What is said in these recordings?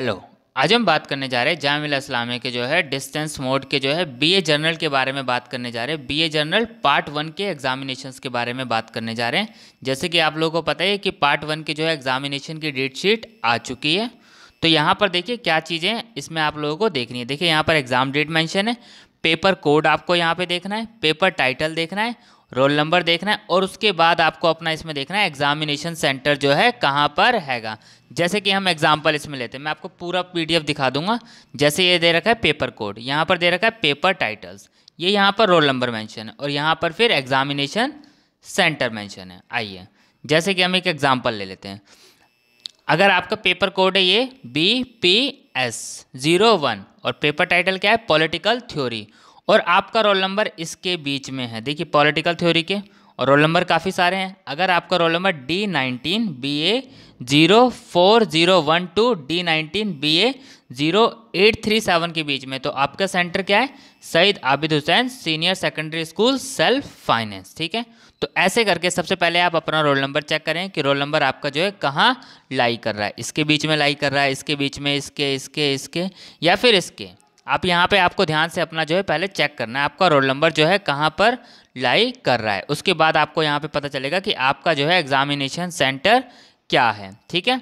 hello आज हम बात करने जा रहे हैं जाम इस्लामी के जो है डिस्टेंस मोड के जो है बीए जनरल के बारे में बात करने जा रहे हैं बीए जनरल पार्ट वन के एग्जामिनेशन के बारे में बात करने जा रहे हैं जैसे कि आप लोगों को पता है कि पार्ट वन के जो है एग्जामिनेशन की डेट शीट आ चुकी है तो यहाँ पर देखिए क्या चीज़ें इसमें आप लोगों को देखनी है देखिए यहाँ पर एग्जाम डेट मैंशन है पेपर कोड आपको यहाँ पर देखना है पेपर टाइटल देखना है रोल नंबर देखना है और उसके बाद आपको अपना इसमें देखना है एग्जामिनेशन सेंटर जो है कहाँ पर हैगा जैसे कि हम एग्जाम्पल इसमें लेते हैं मैं आपको पूरा पीडीएफ दिखा दूंगा जैसे ये दे रखा है पेपर कोड यहाँ पर दे रखा है पेपर टाइटल्स ये यहाँ पर रोल नंबर मैंशन है और यहाँ पर फिर एग्जामिनेशन सेंटर मैंशन है आइए जैसे कि हम एक एग्जाम्पल ले लेते हैं अगर आपका पेपर कोड है ये B P S zero one और पेपर टाइटल क्या है पॉलिटिकल थ्योरी और आपका रोल नंबर इसके बीच में है देखिए पॉलिटिकल थ्योरी के और रोल नंबर काफ़ी सारे हैं अगर आपका roll number D nineteen B A zero four zero one two D nineteen B A zero eight three seven के बीच में तो आपका सेंटर क्या है Syed Abid Hussain senior secondary school self finance ठीक है तो ऐसे करके सबसे पहले आप अपना रोल नंबर चेक करें कि रोल नंबर आपका जो है कहाँ लाई कर रहा है इसके बीच में लाई कर रहा है इसके बीच में इसके इसके इसके या फिर इसके आप यहाँ पे आपको ध्यान से अपना जो है पहले चेक करना है आपका रोल नंबर जो है कहाँ पर लाई कर रहा है उसके बाद आपको यहाँ पे पता चलेगा कि आपका जो है एग्जामिनेशन सेंटर क्या है ठीक है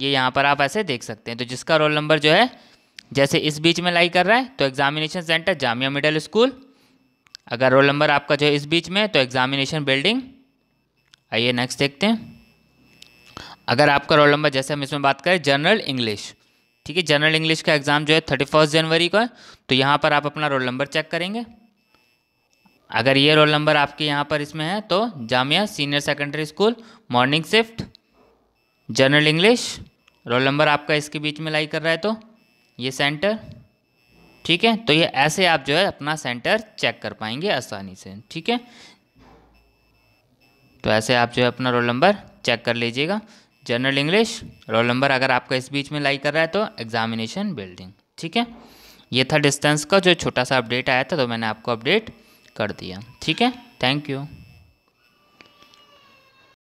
ये यहाँ पर आप ऐसे देख सकते हैं तो जिसका रोल नंबर जो है जैसे इस बीच में लाई कर रहा है तो examination centre Jamia middle school अगर रोल नंबर आपका जो है इस बीच में तो एग्जामिनेशन बिल्डिंग आइए नेक्स्ट देखते हैं अगर आपका रोल नंबर जैसे हम इसमें बात करें जनरल इंग्लिश ठीक है जनरल इंग्लिश का एग्ज़ाम जो है थर्टी फर्स्ट जनवरी को है तो यहाँ पर आप अपना रोल नंबर चेक करेंगे अगर ये रोल नंबर आपके यहाँ पर इसमें है तो Jamia senior secondary school morning shift general English roll number आपका इसके बीच में लाई कर रहा है तो ये सेंटर ठीक है तो ये ऐसे आप जो है अपना सेंटर चेक कर पाएंगे आसानी से ठीक है तो ऐसे आप जो है अपना रोल नंबर चेक कर लीजिएगा जनरल इंग्लिश रोल नंबर अगर आपका इस बीच में लाई कर रहा है तो एग्जामिनेशन बिल्डिंग ठीक है ये था डिस्टेंस का जो छोटा सा अपडेट आया था तो मैंने आपको अपडेट कर दिया ठीक है थैंक यू